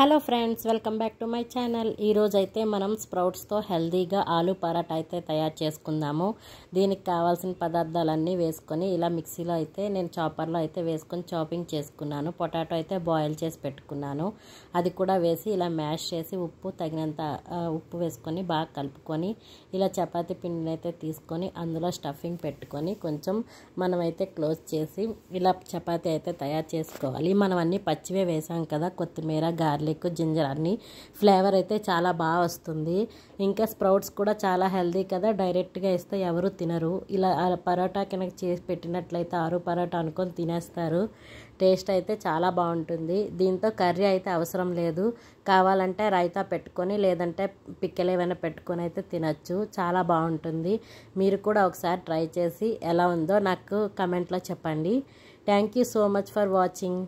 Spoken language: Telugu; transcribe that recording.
hello friends welcome back to my channel ఈరోజైతే మనం స్ప్రౌట్స్తో హెల్దీగా ఆలు పరాట అయితే తయారు చేసుకుందాము దీనికి కావాల్సిన పదార్థాలన్నీ వేసుకొని ఇలా మిక్సీలో అయితే నేను చాపర్లో అయితే వేసుకొని చాపింగ్ చేసుకున్నాను పొటాటో అయితే బాయిల్ చేసి పెట్టుకున్నాను అది కూడా వేసి ఇలా మ్యాష్ చేసి ఉప్పు తగినంత ఉప్పు వేసుకొని బాగా కలుపుకొని ఇలా చపాతి పిండిని అయితే తీసుకొని అందులో స్టఫింగ్ పెట్టుకొని కొంచెం మనమైతే క్లోజ్ చేసి ఇలా చపాతి అయితే తయారు చేసుకోవాలి మనం అన్నీ పచ్చివే వేసాం కదా కొత్తిమీర గార్లిక్ గార్లిక్ జింజర్ అన్ని ఫ్లేవర్ అయితే చాలా బాగా వస్తుంది ఇంకా స్ప్రౌట్స్ కూడా చాలా హెల్దీ కదా డైరెక్ట్గా ఇస్తే ఎవరు తినరు ఇలా పరోటా కనుక చేసి పెట్టినట్లయితే ఆరు పరోటా అనుకొని తినేస్తారు టేస్ట్ అయితే చాలా బాగుంటుంది దీంతో కర్రీ అయితే అవసరం లేదు కావాలంటే రైతా పెట్టుకొని లేదంటే పిక్కలు ఏమైనా పెట్టుకొని అయితే తినచ్చు చాలా బాగుంటుంది మీరు కూడా ఒకసారి ట్రై చేసి ఎలా ఉందో నాకు కమెంట్లో చెప్పండి thank you so much for watching